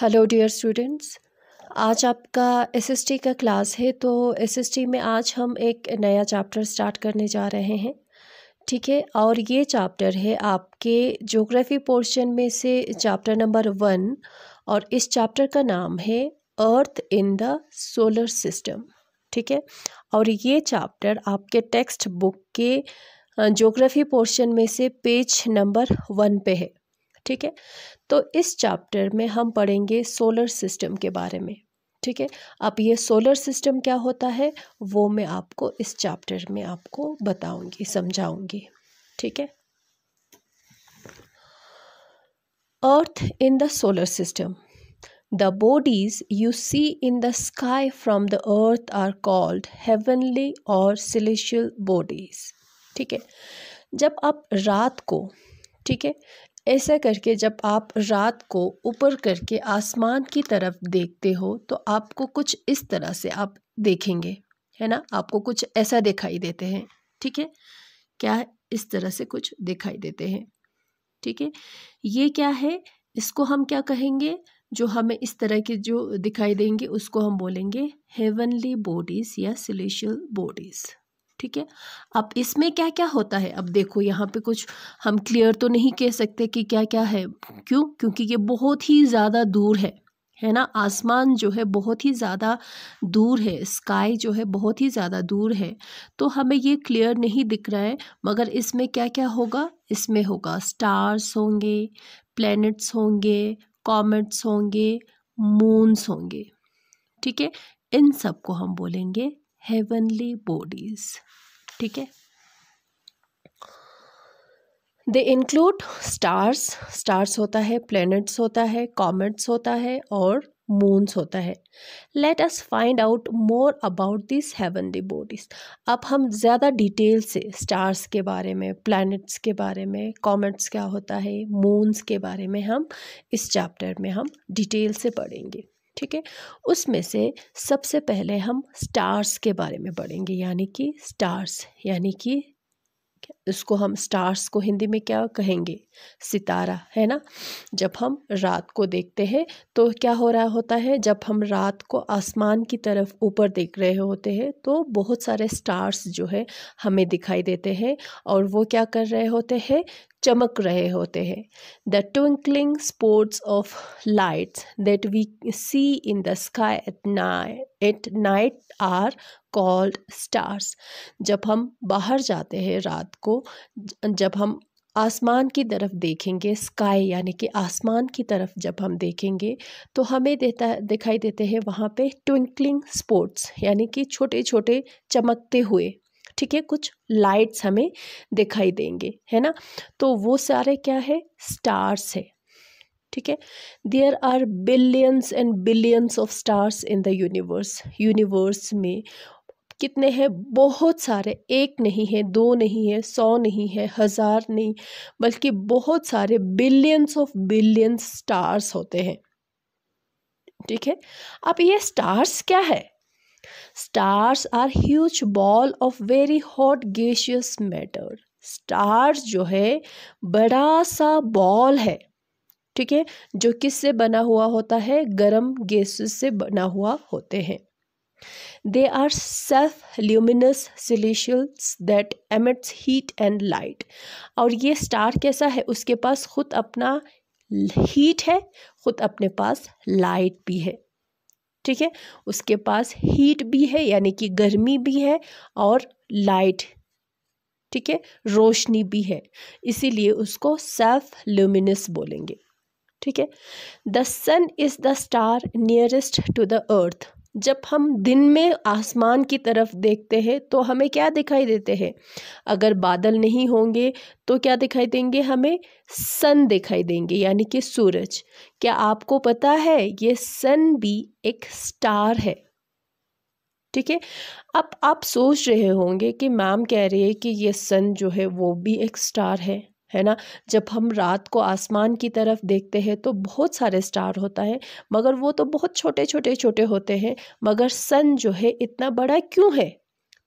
Hello dear students आज आपका SST का क्लास है तो एसएसटी में आज हम एक नया चैप्टर स्टार्ट करने जा रहे हैं ठीक है और ये चैप्टर है आपके ज्योग्राफी पोर्शन में से चैप्टर नंबर वन और इस चैप्टर का नाम है earth in the solar system ठीक है और ये चैप्टर आपके टेक्स्ट बुक के ज्योग्राफी पोर्शन में से पेज नंबर वन पे है ठीक है तो इस चैप्टर में हम पढ़ेंगे सोलर सिस्टम के बारे में ठीक है अब ये सोलर सिस्टम क्या होता है वो मैं आपको इस चैप्टर में आपको बताऊंगी समझाऊंगी ठीक है earth in the solar system the bodies you see in the sky from the earth are called heavenly और सिलिशियल बॉडीज ठीक है जब आप रात को ठीक है ऐसा करके जब आप रात को ऊपर करके आसमान की तरफ देखते हो तो आपको कुछ इस तरह से आप देखेंगे है ना आपको कुछ ऐसा दिखाई देते हैं ठीक है क्या इस तरह से कुछ दिखाई देते हैं ठीक है ये क्या है इसको हम क्या कहेंगे जो हमें इस तरह के जो दिखाई देंगे उसको हम बोलेंगे हेवनली बॉडीज़ या सिलेशियल बॉडीज़ ठीक है अब इसमें क्या क्या होता है अब देखो यहाँ पे कुछ हम क्लियर तो नहीं कह सकते कि क्या क्या है क्यों क्योंकि ये बहुत ही ज़्यादा दूर है है ना आसमान जो है बहुत ही ज़्यादा दूर है स्काई जो है बहुत ही ज़्यादा दूर है तो हमें ये क्लियर नहीं दिख रहा है मगर इसमें क्या क्या होगा इसमें होगा स्टार्स होंगे प्लैनेट्स होंगे कॉमेट्स होंगे मून्स होंगे ठीक है इन सब को हम बोलेंगे heavenly bodies ठीक है दे इंक्लूड स्टार्स स्टार्स होता है प्लैनेट्स होता है कॉमेट्स होता है और मून्स होता है let us find out more about this heavenly bodies अब हम ज़्यादा डिटेल से स्टार्स के बारे में प्लैनेट्स के बारे में कॉमेट्स क्या होता है मून्स के बारे में हम इस चैप्टर में हम डिटेल से पढ़ेंगे ठीक है उसमें से सबसे पहले हम स्टार्स के बारे में पढ़ेंगे यानी कि स्टार्स यानी कि इसको हम स्टार्स को हिंदी में क्या कहेंगे सितारा है ना जब हम रात को देखते हैं तो क्या हो रहा होता है जब हम रात को आसमान की तरफ ऊपर देख रहे होते हैं तो बहुत सारे स्टार्स जो है हमें दिखाई देते हैं और वो क्या कर रहे होते हैं चमक रहे होते हैं the twinkling sports of lights that we see in the sky at night at night are called stars जब हम बाहर जाते हैं रात को जब हम आसमान की तरफ देखेंगे स्काई यानी कि आसमान की तरफ जब हम देखेंगे तो हमें देता दिखाई देते हैं वहाँ पे ट्विंकलिंग स्पॉट्स यानी कि छोटे छोटे चमकते हुए ठीक है कुछ लाइट्स हमें दिखाई देंगे है ना तो वो सारे क्या है स्टार्स है ठीक है there are billions and billions of stars in the universe universe में कितने हैं बहुत सारे एक नहीं है दो नहीं है सौ नहीं है हज़ार नहीं बल्कि बहुत सारे बिलियंस ऑफ बिलियंस स्टार्स होते हैं ठीक है अब ये स्टार्स क्या है stars are huge ball of very hot gaseous matter stars जो है बड़ा सा बॉल है ठीक है जो किससे बना हुआ होता है गर्म गैसेस से बना हुआ होते हैं They are self luminous solutions that emits heat and light. और ये स्टार कैसा है उसके पास खुद अपना हीट है खुद अपने पास लाइट भी है ठीक है उसके पास हीट भी है यानी कि गर्मी भी है और लाइट ठीक है रोशनी भी है इसीलिए उसको सेल्फ ल्यूमिनस बोलेंगे ठीक है the sun is the star nearest to the earth जब हम दिन में आसमान की तरफ देखते हैं तो हमें क्या दिखाई देते हैं अगर बादल नहीं होंगे तो क्या दिखाई देंगे हमें सन दिखाई देंगे यानी कि सूरज क्या आपको पता है ये सन भी एक स्टार है ठीक है अब आप सोच रहे होंगे कि मैम कह रही है कि ये सन जो है वो भी एक स्टार है है ना जब हम रात को आसमान की तरफ देखते हैं तो बहुत सारे स्टार होता है मगर वो तो बहुत छोटे छोटे छोटे होते हैं मगर सन जो है इतना बड़ा क्यों है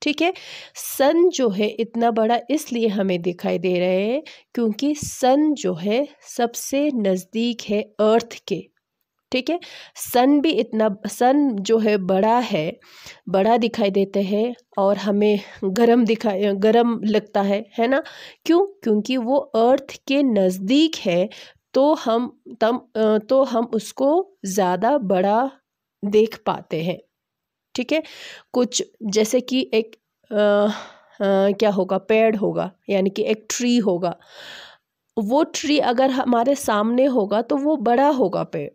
ठीक है सन जो है इतना बड़ा इसलिए हमें दिखाई दे रहे हैं क्योंकि सन जो है सबसे नज़दीक है अर्थ के ठीक है सन भी इतना सन जो है बड़ा है बड़ा दिखाई देते हैं और हमें गर्म दिखाई गर्म लगता है है ना क्यों क्योंकि वो अर्थ के नज़दीक है तो हम तम तो हम उसको ज़्यादा बड़ा देख पाते हैं ठीक है कुछ जैसे कि एक आ, आ, क्या होगा पेड़ होगा यानी कि एक ट्री होगा वो ट्री अगर हमारे सामने होगा तो वो बड़ा होगा पेड़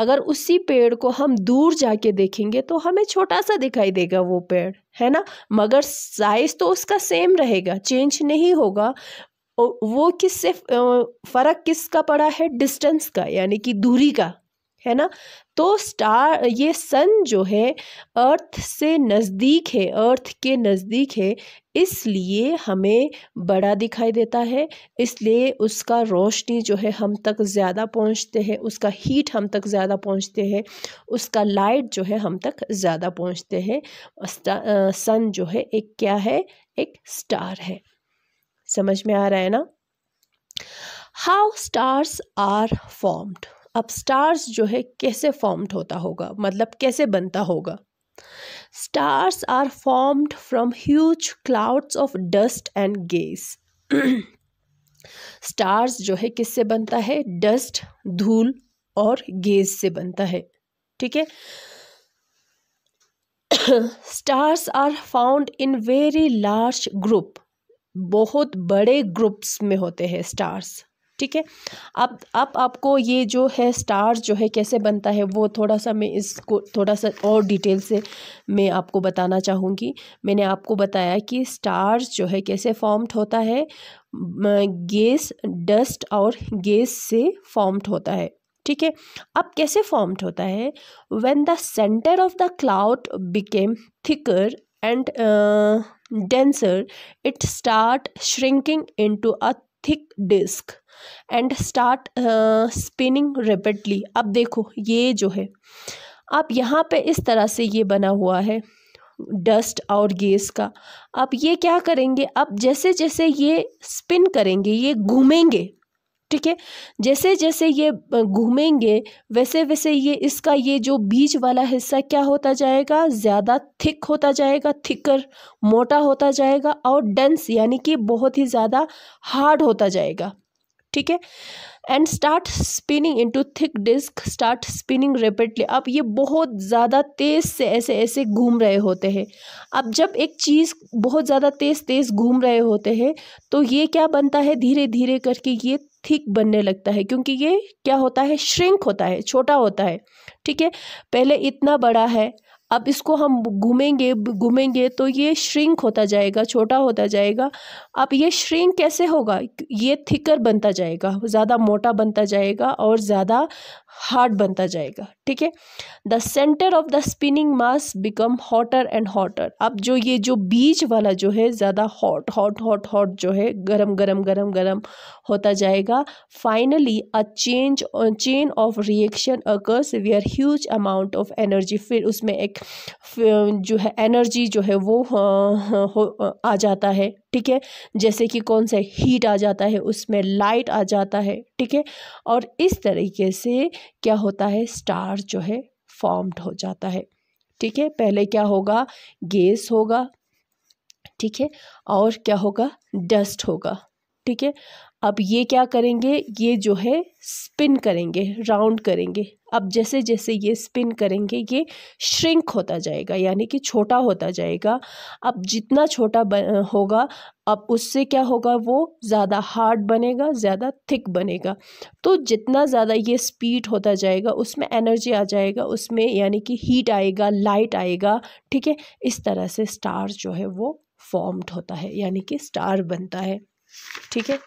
अगर उसी पेड़ को हम दूर जाके देखेंगे तो हमें छोटा सा दिखाई देगा वो पेड़ है ना मगर साइज़ तो उसका सेम रहेगा चेंज नहीं होगा वो किस से फ़र्क किसका पड़ा है डिस्टेंस का यानी कि दूरी का है ना तो स्टार ये सन जो है अर्थ से नज़दीक है अर्थ के नज़दीक है इसलिए हमें बड़ा दिखाई देता है इसलिए उसका रोशनी जो है हम तक ज़्यादा पहुंचते हैं उसका हीट हम तक ज़्यादा पहुंचते हैं उसका लाइट जो है हम तक ज़्यादा पहुंचते हैं सन जो है एक क्या है एक स्टार है समझ में आ रहा है ना हाउ स्टार्स आर फॉर्म्ड अब स्टार्स जो है कैसे फॉर्म्ड होता होगा मतलब कैसे बनता होगा stars are formed from huge clouds of dust and gas stars जो है किससे बनता है डस्ट धूल और गेज से बनता है ठीक है stars are found in very large group बहुत बड़े ग्रुप्स में होते हैं स्टार्स ठीक है अब अब आपको ये जो है स्टार जो है कैसे बनता है वो थोड़ा सा मैं इसको थोड़ा सा और डिटेल से मैं आपको बताना चाहूँगी मैंने आपको बताया कि स्टार्स जो है कैसे फॉर्म्ड होता है गैस डस्ट और गैस से फॉर्म्ड होता है ठीक है अब कैसे फॉर्म्ड होता है when the centre of the cloud became thicker and denser it start shrinking into a thick disc and start spinning rapidly अब देखो ये जो है अब यहाँ पे इस तरह से ये बना हुआ है डस्ट और गैस का अब ये क्या करेंगे अब जैसे जैसे ये स्पिन करेंगे ये घूमेंगे ठीक है जैसे जैसे ये घूमेंगे वैसे वैसे ये इसका ये जो बीज वाला हिस्सा क्या होता जाएगा ज़्यादा थिक होता जाएगा थिकर मोटा होता जाएगा और डेंस यानी कि बहुत ही ज़्यादा हार्ड होता जाएगा ठीक है and start spinning into thick disc start spinning rapidly अब ये बहुत ज़्यादा तेज़ से ऐसे ऐसे घूम रहे होते हैं अब जब एक चीज़ बहुत ज़्यादा तेज़ तेज़ घूम रहे होते हैं तो ये क्या बनता है धीरे धीरे करके ये थिक बनने लगता है क्योंकि ये क्या होता है श्रिंक होता है छोटा होता है ठीक है पहले इतना बड़ा है अब इसको हम घूमेंगे घूमेंगे तो ये श्रिंक होता जाएगा छोटा होता जाएगा अब ये श्रिंक कैसे होगा ये थिकर बनता जाएगा ज़्यादा मोटा बनता जाएगा और ज़्यादा हार्ड बनता जाएगा ठीक है the centre of the spinning mass become hotter and hotter अब जो ये जो बीज वाला जो है ज़्यादा हॉट हॉट हॉट हॉट जो है गरम गरम गरम गरम होता जाएगा finally a change chain of reaction occurs where huge amount of energy फिर उसमें एक जो है एनर्जी जो है वो हाँ, हाँ, आ जाता है ठीक है जैसे कि कौन सा हीट आ जाता है उसमें लाइट आ जाता है ठीक है और इस तरीके से क्या होता है स्टार जो है फॉर्म्ड हो जाता है ठीक है पहले क्या होगा गैस होगा ठीक है और क्या होगा डस्ट होगा ठीक है अब ये क्या करेंगे ये जो है स्पिन करेंगे राउंड करेंगे अब जैसे जैसे ये स्पिन करेंगे ये श्रिंक होता जाएगा यानी कि छोटा होता जाएगा अब जितना छोटा होगा अब उससे क्या होगा वो ज़्यादा हार्ड बनेगा ज़्यादा थिक बनेगा तो जितना ज़्यादा ये स्पीड होता जाएगा उसमें एनर्जी आ जाएगा उसमें यानी कि हीट आएगा लाइट आएगा ठीक है इस तरह से स्टार जो है वो फॉर्म्ड होता है यानी कि स्टार बनता है ठीक है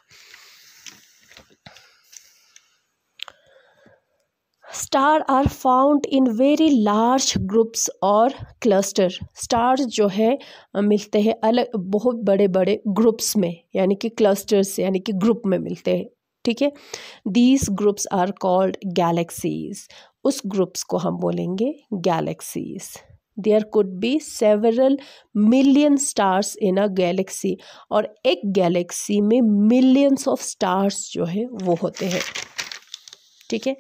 star are found in very large groups और क्लस्टर स्टार जो है मिलते हैं अलग बहुत बड़े बड़े ग्रुप्स में यानी कि क्लस्टर्स यानी कि ग्रुप में मिलते हैं ठीक है these groups are called galaxies उस ग्रुप्स को हम बोलेंगे galaxies there could be several million stars in a galaxy और एक गैलेक्सी में मिलियंस ऑफ स्टार्स जो है वो होते हैं ठीक है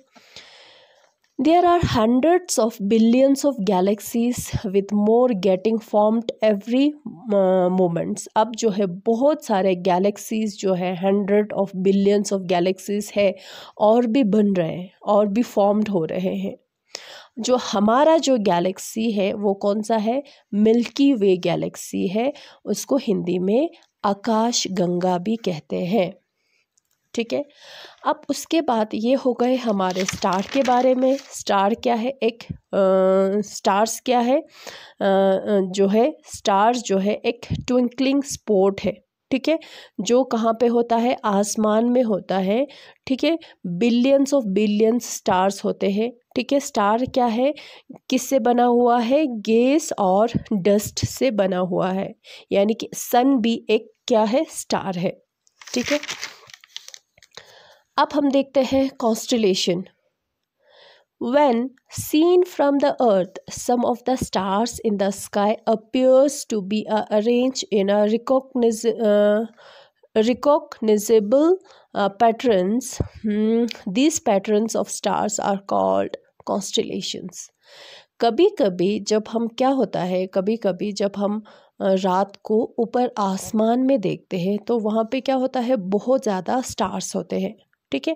There are hundreds of billions of galaxies with more getting formed every uh, moments. अब जो है बहुत सारे galaxies जो है hundred of billions of galaxies है और भी बन रहे हैं और भी formed हो रहे हैं जो हमारा जो galaxy है वो कौन सा है Milky Way galaxy है उसको हिंदी में आकाश गंगा भी कहते हैं ठीक है अब उसके बाद ये हो गए हमारे स्टार के बारे में स्टार क्या है एक आ, स्टार्स क्या है आ, जो है स्टार्स जो है एक ट्विंकलिंग स्पॉट है ठीक है जो कहाँ पे होता है आसमान में होता है ठीक है बिलियंस ऑफ बिलियंस स्टार्स होते हैं ठीक है स्टार क्या है किससे बना हुआ है गैस और डस्ट से बना हुआ है यानी कि सन भी एक क्या है स्टार है ठीक है अब हम देखते हैं constellation when seen from the earth some of the stars in the sky appears to be arrange in a recognise recognisable patterns these patterns of stars are called constellations कभी कभी जब हम क्या होता है कभी कभी जब हम रात को ऊपर आसमान में देखते हैं तो वहाँ पे क्या होता है बहुत ज़्यादा स्टार्स होते हैं ठीक है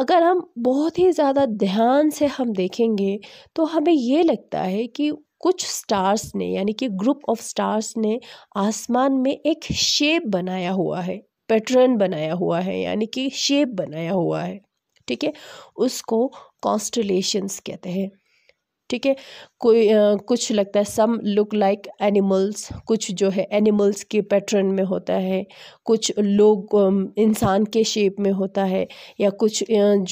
अगर हम बहुत ही ज़्यादा ध्यान से हम देखेंगे तो हमें ये लगता है कि कुछ स्टार्स ने यानी कि ग्रुप ऑफ स्टार्स ने आसमान में एक शेप बनाया हुआ है पैटर्न बनाया हुआ है यानी कि शेप बनाया हुआ है ठीक है उसको कॉन्स्टलेशंस कहते हैं ठीक है कोई कुछ लगता है सम लुक लाइक एनिमल्स कुछ जो है एनिमल्स के पैटर्न में होता है कुछ लोग इंसान के शेप में होता है या कुछ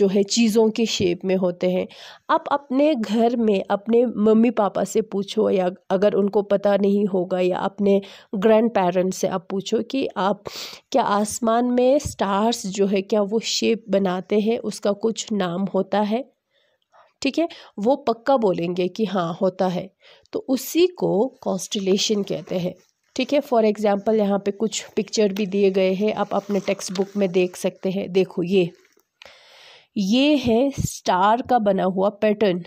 जो है चीज़ों के शेप में होते हैं आप अपने घर में अपने मम्मी पापा से पूछो या अगर उनको पता नहीं होगा या अपने ग्रैंड पेरेंट्स से आप पूछो कि आप क्या आसमान में स्टार्स जो है क्या वो शेप बनाते हैं उसका कुछ नाम होता है ठीक है वो पक्का बोलेंगे कि हाँ होता है तो उसी को कॉन्स्टलेशन कहते हैं ठीक है फॉर एग्ज़ाम्पल यहाँ पे कुछ पिक्चर भी दिए गए हैं आप अपने टेक्स्ट बुक में देख सकते हैं देखो ये ये है स्टार का बना हुआ पैटर्न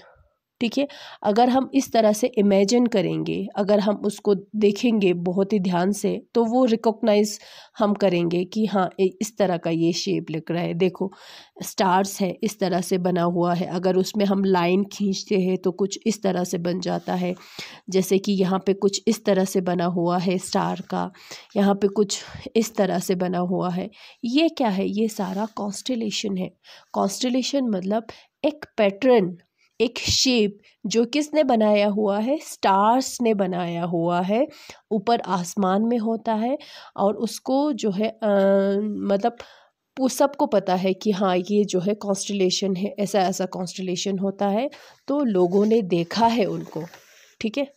ठीक है अगर हम इस तरह से इमेजिन करेंगे अगर हम उसको देखेंगे बहुत ही ध्यान से तो वो रिकॉग्नाइज हम करेंगे कि हाँ इस तरह का ये शेप लग रहा है देखो स्टार्स है इस तरह से बना हुआ है अगर उसमें हम लाइन खींचते हैं तो कुछ इस तरह से बन जाता है जैसे कि यहाँ पे कुछ इस तरह से बना हुआ है स्टार का यहाँ पे कुछ इस तरह से बना हुआ है ये क्या है ये सारा कॉन्स्टलेशन है कॉन्स्टलेशन मतलब एक पैटर्न एक शेप जो किसने बनाया हुआ है स्टार्स ने बनाया हुआ है ऊपर आसमान में होता है और उसको जो है मतलब वो सबको पता है कि हाँ ये जो है कॉन्स्टलेशन है ऐसा ऐसा कॉन्स्टलेशन होता है तो लोगों ने देखा है उनको ठीक है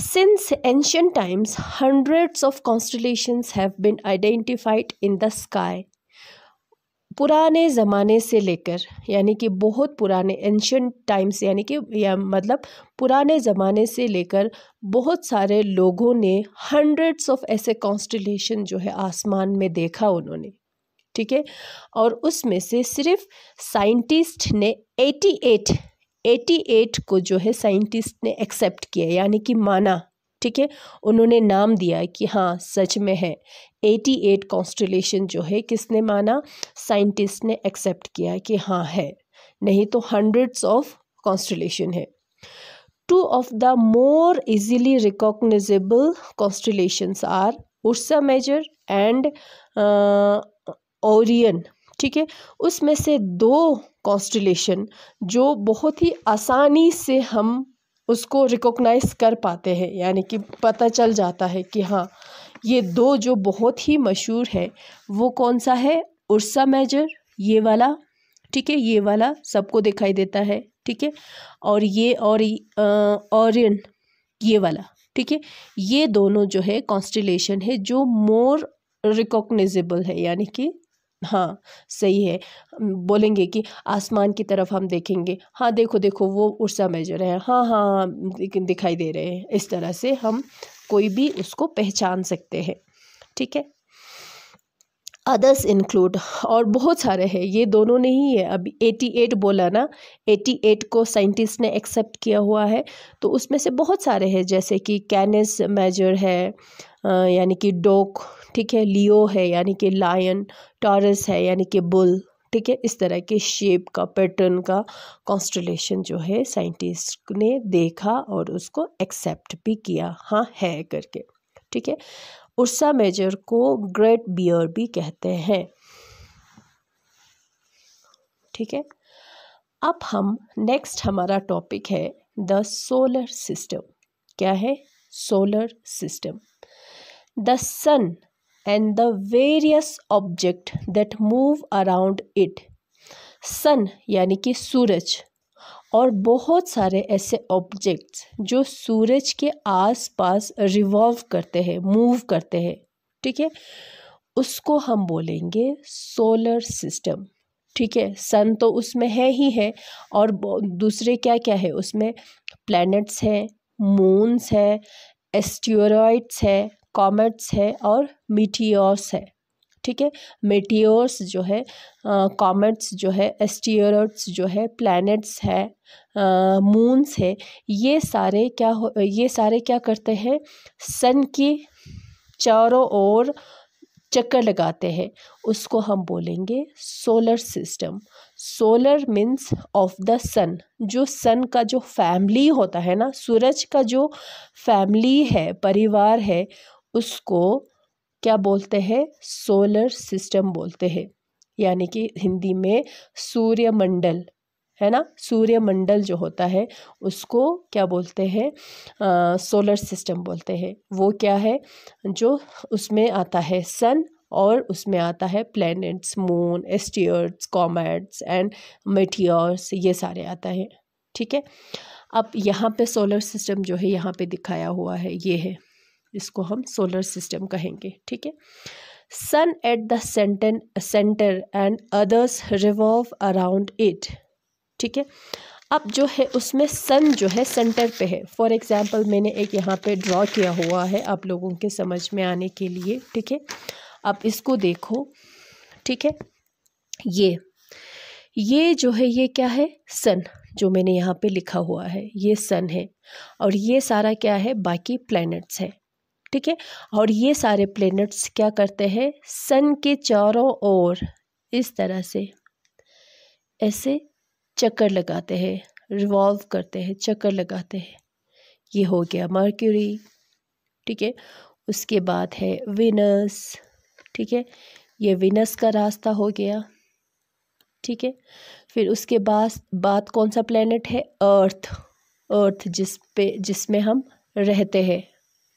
since ancient times hundreds of constellation have been identified in the sky पुराने ज़माने से लेकर यानी कि बहुत पुराने एंशंट टाइम्स यानी कि या मतलब पुराने ज़माने से लेकर बहुत सारे लोगों ने हंड्रेड्स ऑफ ऐसे कॉन्स्टलेशन जो है आसमान में देखा उन्होंने ठीक है और उसमें से सिर्फ साइंटिस्ट ने 88 88 को जो है साइंटिस्ट ने एक्सेप्ट किया यानी कि माना ठीक है उन्होंने नाम दिया कि हाँ सच में है 88 कॉन्स्टलेशन जो है किसने माना साइंटिस्ट ने एक्सेप्ट किया कि हाँ है नहीं तो हंड्रेड्स ऑफ कॉन्स्टलेशन है two of the more easily recognisable constellations are Ursa Major and Orion ठीक है उसमें से दो कॉन्स्टलेशन जो बहुत ही आसानी से हम उसको रिकॉग्नाइज कर पाते हैं यानी कि पता चल जाता है कि हाँ ये दो जो बहुत ही मशहूर है वो कौन सा है उर्सा मेजर ये वाला ठीक है ये वाला सबको दिखाई देता है ठीक है और ये और ऑरियन ये वाला ठीक है ये दोनों जो है कॉन्स्टिलेशन है जो मोर रिकॉग्निजेबल है यानी कि हाँ सही है बोलेंगे कि आसमान की तरफ हम देखेंगे हाँ देखो देखो वो उषा मेजर है हाँ हाँ हाँ दिखाई दे रहे हैं इस तरह से हम कोई भी उसको पहचान सकते हैं ठीक है अदर्स इंक्लूड और बहुत सारे हैं ये दोनों नहीं है अभी एटी एट बोला ना एटी एट को साइंटिस्ट ने एक्सेप्ट किया हुआ है तो उसमें से बहुत सारे हैं जैसे कि कैनिस मेजर है यानी कि डोक ठीक है लियो है यानी कि लायन टॉरस है यानी कि बुल ठीक है इस तरह के शेप का पैटर्न का कॉन्स्टलेशन जो है साइंटिस्ट ने देखा और उसको एक्सेप्ट भी किया हाँ है करके ठीक है उर्सा मेजर को ग्रेट बियर भी कहते हैं ठीक है अब हम नेक्स्ट हमारा टॉपिक है द सोलर सिस्टम क्या है solar system the sun and the various object that move around it sun यानी कि सूरज और बहुत सारे ऐसे ऑब्जेक्ट्स जो सूरज के आसपास रिवॉल्व करते हैं मूव करते हैं ठीक है उसको हम बोलेंगे सोलर सिस्टम ठीक है सन तो उसमें है ही है और दूसरे क्या क्या है उसमें प्लैनेट्स हैं मून्स हैं एस्ट्योरॉइड्स है कॉमेट्स है और मीटियोर्स है ठीक है मेटियोर्स जो है कॉमेट्स जो है एस्टियोरट्स जो है प्लैनेट्स है मून्स है ये सारे क्या हो ये सारे क्या करते हैं सन की चारों ओर चक्कर लगाते हैं उसको हम बोलेंगे solar system solar means of the sun जो सन का जो फैमिली होता है ना सूरज का जो फैमिली है परिवार है उसको क्या बोलते हैं सोलर सिस्टम बोलते हैं यानी कि हिंदी में सूर्यमंडल है ना सूर्यमंडल जो होता है उसको क्या बोलते हैं सोलर सिस्टम बोलते हैं वो क्या है जो उसमें आता है सन और उसमें आता है planets moon asteroids comets and meteors ये सारे आता है ठीक है अब यहाँ पे सोलर सिस्टम जो है यहाँ पे दिखाया हुआ है ये है इसको हम सोलर सिस्टम कहेंगे ठीक है sun at the centre centre and others revolve around it ठीक है अब जो है उसमें सन जो है सेंटर पे है फॉर एग्ज़ाम्पल मैंने एक यहाँ पे ड्रॉ किया हुआ है आप लोगों के समझ में आने के लिए ठीक है अब इसको देखो ठीक है ये ये जो है ये क्या है सन जो मैंने यहाँ पे लिखा हुआ है ये सन है और ये सारा क्या है बाकी प्लैनेट्स हैं ठीक है और ये सारे प्लैनेट्स क्या करते हैं सन के चारों ओर इस तरह से ऐसे चक्कर लगाते हैं रिवॉल्व करते हैं चक्कर लगाते हैं ये हो गया मर्क्यूरी ठीक है उसके बाद है विनस ठीक है ये विनस का रास्ता हो गया ठीक है फिर उसके बाद बात कौन सा प्लेनेट है अर्थ अर्थ जिस पे जिसमें हम रहते हैं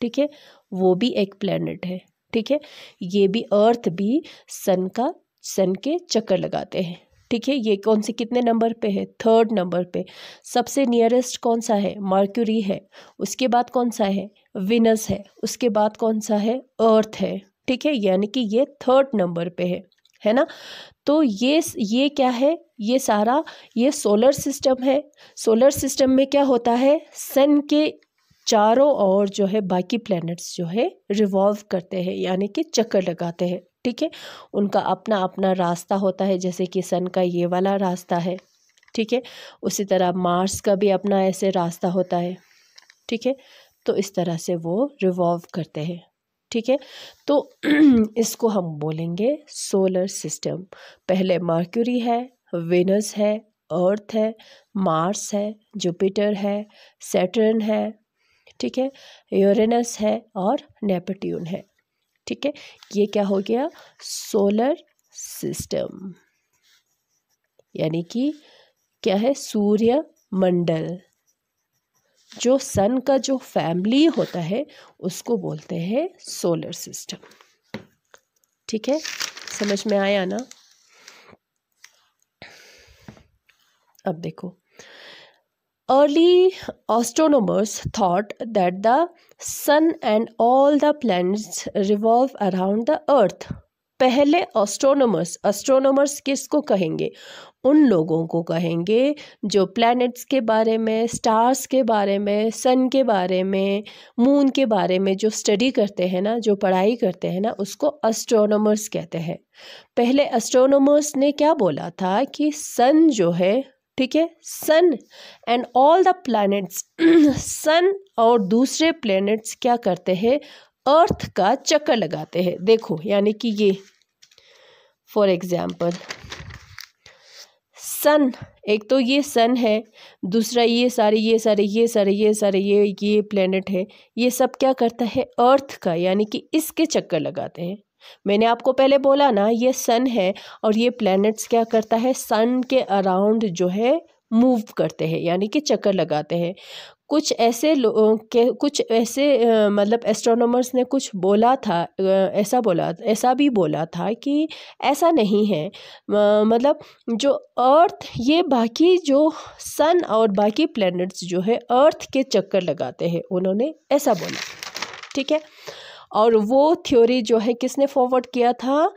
ठीक है वो भी एक प्लैनेट है ठीक है ये भी अर्थ भी सन का सन के चक्कर लगाते हैं ठीक है ये कौन से कितने नंबर पे है थर्ड नंबर पे सबसे नियरेस्ट कौन सा है मार्क्यूरी है उसके बाद कौन सा है विनस है उसके बाद कौन सा है अर्थ है ठीक है यानी कि ये थर्ड नंबर पे है है ना तो ये ये क्या है ये सारा ये सोलर सिस्टम है सोलर सिस्टम में क्या होता है सन के चारों ओर जो है बाकी प्लैनेट्स जो है रिवॉल्व करते हैं यानी कि चक्कर लगाते हैं ठीक है उनका अपना अपना रास्ता होता है जैसे कि सन का ये वाला रास्ता है ठीक है उसी तरह मार्स का भी अपना ऐसे रास्ता होता है ठीक है तो इस तरह से वो रिवॉल्व करते हैं ठीक है तो इसको हम बोलेंगे सोलर सिस्टम पहले मार्क्यूरी है वेनस है अर्थ है मार्स है जुपिटर है सैटर्न है ठीक है यूरेनस है और नेपट्यून है ठीक है ये क्या हो गया सोलर सिस्टम यानी कि क्या है सूर्य मंडल जो सन का जो फैमिली होता है उसको बोलते हैं सोलर सिस्टम ठीक है समझ में आया ना अब देखो early astronomers thought that the sun and all the planets revolve around the earth पहले एस्ट्रोनॉमर्स किस किसको कहेंगे उन लोगों को कहेंगे जो प्लैनेट्स के बारे में स्टार्स के बारे में सन के बारे में मून के बारे में जो स्टडी करते हैं ना जो पढ़ाई करते हैं ना उसको एस्ट्रोनॉमर्स कहते हैं पहले एस्ट्रोनॉमर्स ने क्या बोला था कि सन जो है ठीक है sun and all the planets sun और दूसरे प्लैनेट्स क्या करते हैं अर्थ का चक्कर लगाते हैं देखो यानी कि ये फॉर एग्ज़ाम्पल सन एक तो ये सन है दूसरा ये सारे ये सारे ये सारे ये सारे ये ये प्लेनेट है ये सब क्या करता है अर्थ का यानी कि इसके चक्कर लगाते हैं मैंने आपको पहले बोला ना ये सन है और ये प्लैनेट्स क्या करता है सन के अराउंड जो है मूव करते हैं यानी कि चक्कर लगाते हैं कुछ ऐसे के कुछ ऐसे मतलब एस्ट्रोनोमर्स ने कुछ बोला था ऐसा बोला ऐसा भी बोला था कि ऐसा नहीं है मतलब जो अर्थ ये बाकी जो सन और बाकी प्लैनेट्स जो है अर्थ के चक्कर लगाते हैं उन्होंने ऐसा बोला ठीक है और वो थ्योरी जो है किसने फॉरवर्ड किया था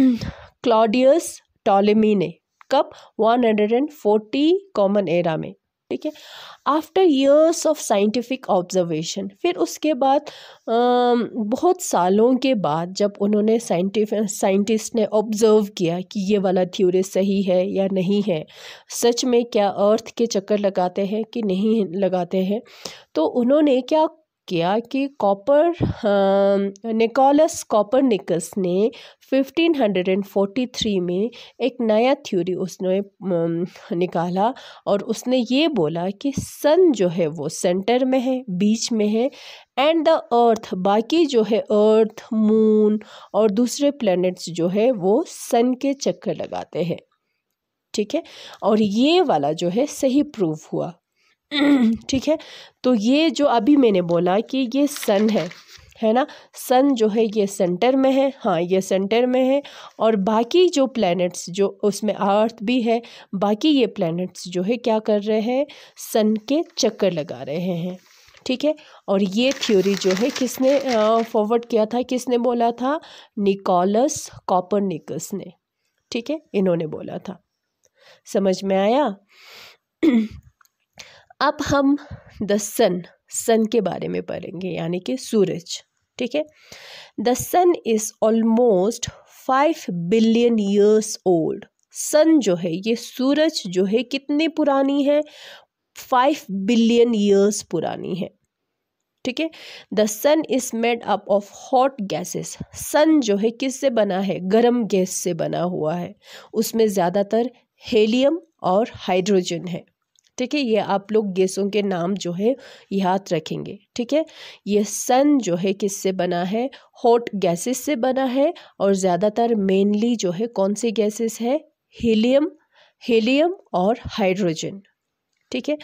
क्लॉडियस टॉलेमी ने कब 140 कॉमन एरा में ठीक है after years of scientific observation फिर उसके बाद बहुत सालों के बाद जब उन्होंने साइंटिफिक साइंटिस्ट ने ऑब्ज़र्व किया कि ये वाला थ्योरी सही है या नहीं है सच में क्या अर्थ के चक्कर लगाते हैं कि नहीं लगाते हैं तो उन्होंने क्या किया कि कॉपर निकोलस कॉपरनिकस ने 1543 में एक नया थ्योरी उसने निकाला और उसने ये बोला कि सन जो है वो सेंटर में है बीच में है एंड द अर्थ बाकी जो है अर्थ मून और दूसरे प्लैनेट्स जो है वो सन के चक्कर लगाते हैं ठीक है और ये वाला जो है सही प्रूफ हुआ ठीक है तो ये जो अभी मैंने बोला कि ये सन है है ना सन जो है ये सेंटर में है हाँ ये सेंटर में है और बाकी जो प्लैनेट्स जो उसमें अर्थ भी है बाकी ये प्लैनेट्स जो है क्या कर रहे हैं सन के चक्कर लगा रहे हैं ठीक है और ये थ्योरी जो है किसने फॉरवर्ड किया था किसने बोला था निकोलस कॉपरनिकस ने ठीक है इन्होंने बोला था समझ में आया अब हम द सन सन के बारे में पढ़ेंगे यानी कि सूरज ठीक है the sun is almost five billion years old sun जो है ये सूरज जो है कितने पुरानी है फाइव बिलियन ईयर्स पुरानी है ठीक है the sun is made up of hot gases sun जो है किस से बना है गर्म गैस से बना हुआ है उसमें ज़्यादातर हेलियम और हाइड्रोजन है ठीक है ये आप लोग गैसों के नाम जो है याद रखेंगे ठीक है ये सन जो है किससे बना है हॉट गैसेस से बना है और ज़्यादातर मेनली जो है कौन से गैसेस है हीलियम हीलियम और हाइड्रोजन ठीक है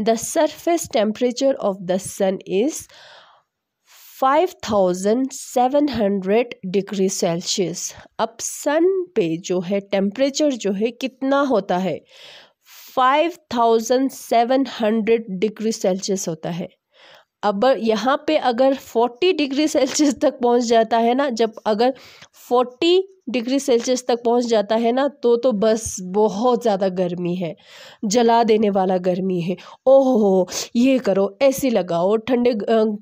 the surface temperature of the sun is 5700 degree Celsius अब सन पे जो है टेम्परेचर जो है कितना होता है five thousand seven hundred degree Celsius होता है अब यहाँ पे अगर 40 डिग्री सेल्सियस तक पहुँच जाता है ना जब अगर 40 डिग्री सेल्सियस तक पहुँच जाता है ना तो तो बस बहुत ज़्यादा गर्मी है जला देने वाला गर्मी है ओहो ये करो ऐसी लगाओ ठंडे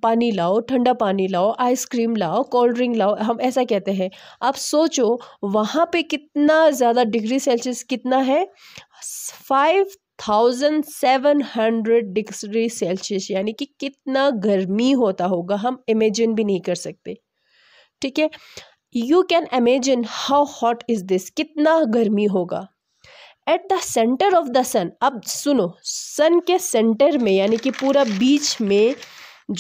पानी लाओ ठंडा पानी लाओ आइसक्रीम लाओ कोल्ड ड्रिंक लाओ हम ऐसा कहते हैं आप सोचो वहाँ पे कितना ज़्यादा डिग्री सेल्सियस कितना है five thousand seven hundred degree Celsius यानी कि कितना गर्मी होता होगा हम इमेजिन भी नहीं कर सकते ठीक है you can imagine how hot is this कितना गर्मी होगा at the centre of the sun अब सुनो सन के सेंटर में यानी कि पूरा बीच में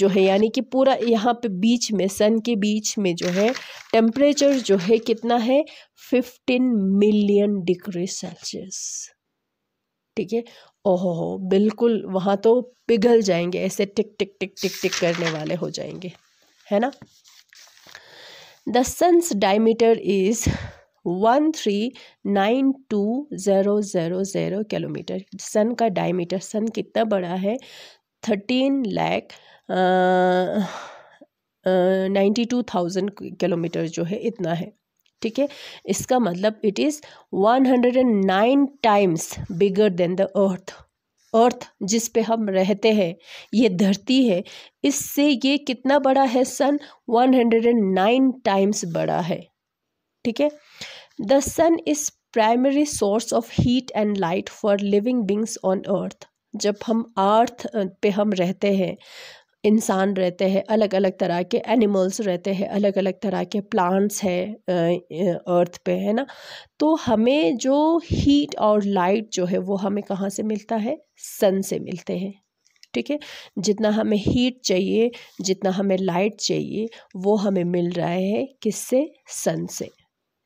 जो है यानी कि पूरा यहाँ पे बीच में सन के बीच में जो है टेम्परेचर जो है कितना है फिफ्टीन मिलियन डिग्री सेल्सियस ठीक है ओहो हो बिल्कुल वहाँ तो पिघल जाएंगे ऐसे टिक टिक टिक टिक टिक करने वाले हो जाएंगे है ना the sun's diameter is one three nine two zero zero kilometre sun का डायमीटर सन कितना बड़ा है thirteen lakh ninety two thousand kilometre जो है इतना है ठीक है इसका मतलब it is nine times bigger than the earth earth जिस पे हम रहते हैं ये धरती है इससे ये कितना बड़ा है sun one hundred and nine times बड़ा है ठीक है the sun is primary source of heat and light for living beings on earth जब हम अर्थ पे हम रहते हैं इंसान रहते हैं अलग अलग तरह के एनिमल्स रहते हैं अलग अलग तरह के प्लांट्स हैं अर्थ पे है ना तो हमें जो हीट और लाइट जो है वो हमें कहाँ से मिलता है सन से मिलते हैं ठीक है जितना हमें हीट चाहिए जितना हमें लाइट चाहिए वो हमें मिल रहा है किससे सन से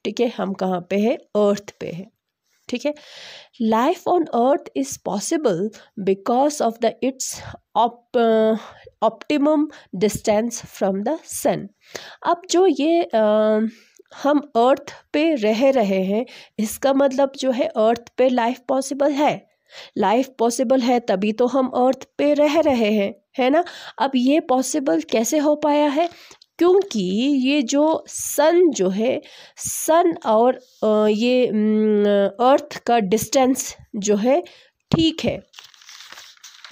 ठीक है हम कहाँ पे है अर्थ पे है ठीक है life on earth is possible because of the its optimum distance from the sun अब जो ये uh, हम अर्थ पे रह रहे हैं इसका मतलब जो है अर्थ पे लाइफ पॉसिबल है लाइफ पॉसिबल है तभी तो हम अर्थ पे रह रहे हैं है ना अब ये पॉसिबल कैसे हो पाया है क्योंकि ये जो सन जो है सन और ये अर्थ का डिस्टेंस जो है ठीक है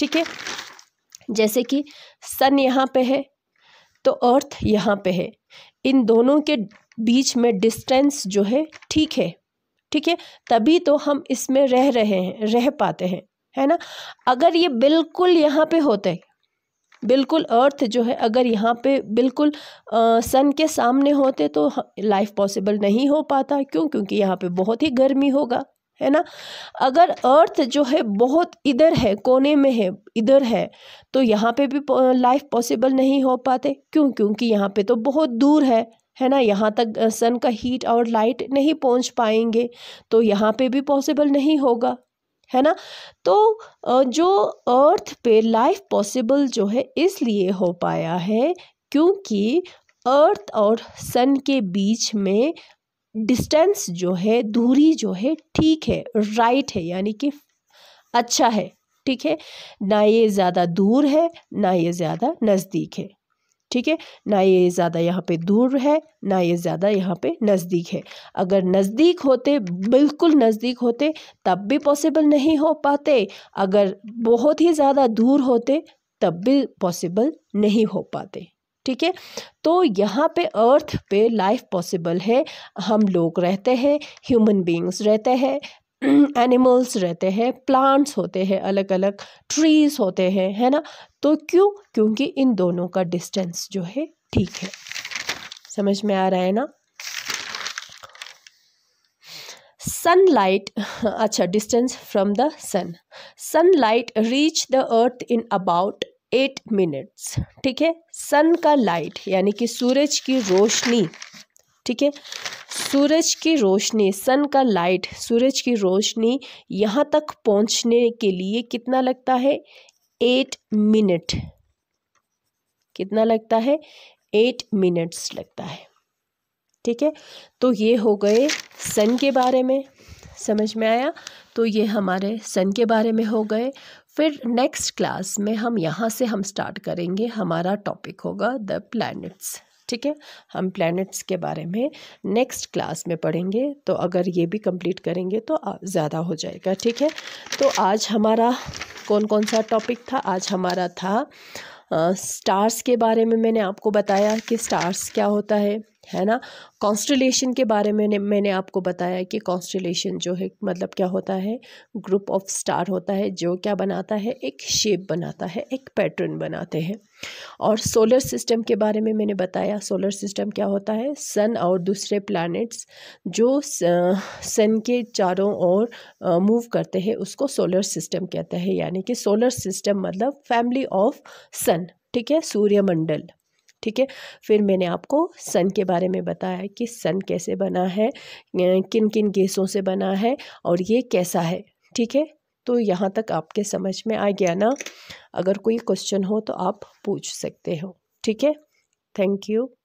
ठीक है जैसे कि सन यहाँ पे है तो अर्थ यहाँ पे है इन दोनों के बीच में डिस्टेंस जो है ठीक है ठीक है तभी तो हम इसमें रह रहे हैं रह पाते हैं है ना अगर ये बिल्कुल यहाँ पे होते बिल्कुल अर्थ जो है अगर यहाँ पे बिल्कुल सन के सामने होते तो लाइफ पॉसिबल नहीं हो पाता क्यों क्योंकि यहाँ पे बहुत ही गर्मी होगा है ना अगर अर्थ जो है बहुत इधर है कोने में है इधर है तो यहाँ पे भी लाइफ पॉसिबल नहीं हो पाते क्यों क्योंकि यहाँ पे तो बहुत दूर है है ना यहाँ तक सन का हीट और लाइट नहीं पहुँच पाएंगे तो यहाँ पे भी पॉसिबल नहीं होगा है ना तो जो अर्थ पे लाइफ पॉसिबल जो है इसलिए हो पाया है क्योंकि अर्थ और सन के बीच में डिस्टेंस जो है दूरी जो है ठीक है राइट है यानी कि अच्छा है ठीक है ना ये ज़्यादा दूर है ना ये ज़्यादा नज़दीक है ठीक है ना ये ज़्यादा यहाँ पे दूर है ना ये ज़्यादा यहाँ पे नज़दीक है अगर नज़दीक होते बिल्कुल नज़दीक होते तब भी पॉसिबल नहीं हो पाते अगर बहुत ही ज़्यादा दूर होते तब भी पॉसिबल नहीं हो पाते ठीक है तो यहाँ पे अर्थ पे लाइफ पॉसिबल है हम लोग रहते हैं ह्यूमन बींग्स रहते हैं एनिमल्स रहते हैं प्लांट्स होते हैं अलग अलग ट्रीज़ होते हैं है ना तो क्यों क्योंकि इन दोनों का डिस्टेंस जो है ठीक है समझ में आ रहा है ना अच्छा distance from the sun sun light reach the earth in about eight minutes ठीक है सन का लाइट यानी कि सूरज की रोशनी ठीक है सूरज की रोशनी सन का लाइट सूरज की रोशनी यहाँ तक पहुँचने के लिए कितना लगता है एट मिनट कितना लगता है एट मिनट्स लगता है ठीक है तो ये हो गए सन के बारे में समझ में आया तो ये हमारे सन के बारे में हो गए फिर नेक्स्ट क्लास में हम यहाँ से हम स्टार्ट करेंगे हमारा टॉपिक होगा द प्लैनेट्स ठीक है हम प्लैनेट्स के बारे में नेक्स्ट क्लास में पढ़ेंगे तो अगर ये भी कंप्लीट करेंगे तो ज़्यादा हो जाएगा ठीक है तो आज हमारा कौन कौन सा टॉपिक था आज हमारा था स्टार्स के बारे में मैंने आपको बताया कि स्टार्स क्या होता है है ना कॉन्स्टलेशन के बारे में मैंने आपको बताया कि कॉन्स्टलेशन जो है मतलब क्या होता है ग्रुप ऑफ स्टार होता है जो क्या बनाता है एक शेप बनाता है एक पैटर्न बनाते हैं और सोलर सिस्टम के बारे में मैंने बताया सोलर सिस्टम क्या होता है सन और दूसरे प्लैनेट्स जो सन के चारों ओर मूव करते हैं उसको सोलर सिस्टम कहते हैं यानी कि सोलर सिस्टम मतलब फैमिली ऑफ सन ठीक है सूर्यमंडल ठीक है फिर मैंने आपको सन के बारे में बताया कि सन कैसे बना है किन किन गैसों से बना है और ये कैसा है ठीक है तो यहाँ तक आपके समझ में आ गया ना अगर कोई क्वेश्चन हो तो आप पूछ सकते हो ठीक है थैंक यू